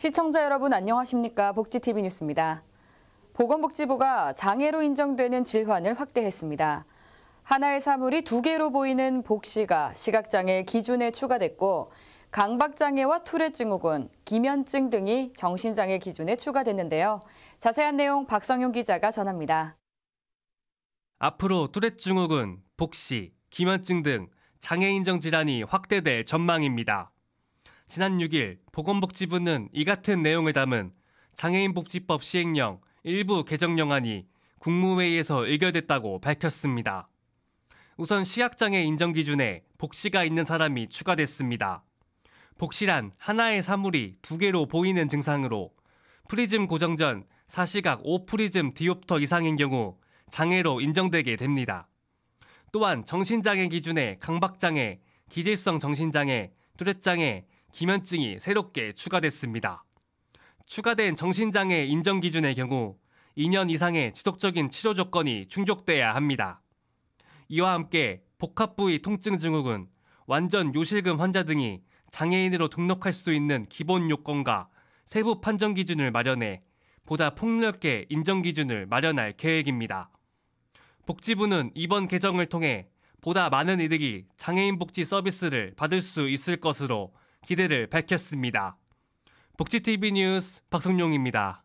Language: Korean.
시청자 여러분 안녕하십니까? 복지TV 뉴스입니다. 보건복지부가 장애로 인정되는 질환을 확대했습니다. 하나의 사물이 두 개로 보이는 복시가 시각장애 기준에 추가됐고 강박장애와 투레 증후군, 기면증 등이 정신장애 기준에 추가됐는데요. 자세한 내용 박성용 기자가 전합니다. 앞으로 투레 증후군, 복시, 기면증 등 장애 인정 질환이 확대될 전망입니다. 지난 6일 보건복지부는 이 같은 내용을 담은 장애인복지법 시행령 일부 개정령안이 국무회의에서 의결됐다고 밝혔습니다. 우선 시각장애 인정 기준에 복시가 있는 사람이 추가됐습니다. 복시란 하나의 사물이 두 개로 보이는 증상으로 프리즘 고정 전 사시각 5프리즘 디옵터 이상인 경우 장애로 인정되게 됩니다. 또한 정신장애 기준에 강박장애, 기질성 정신장애, 뚜렷장애 기면증이 새롭게 추가됐습니다. 추가된 정신장애 인정 기준의 경우 2년 이상의 지속적인 치료 조건이 충족돼야 합니다. 이와 함께 복합부위 통증 증후군, 완전 요실금 환자 등이 장애인으로 등록할 수 있는 기본 요건과 세부 판정 기준을 마련해 보다 폭넓게 인정 기준을 마련할 계획입니다. 복지부는 이번 개정을 통해 보다 많은 이득이 장애인 복지 서비스를 받을 수 있을 것으로 기대를 밝혔습니다. 복지TV 뉴스 박성용입니다.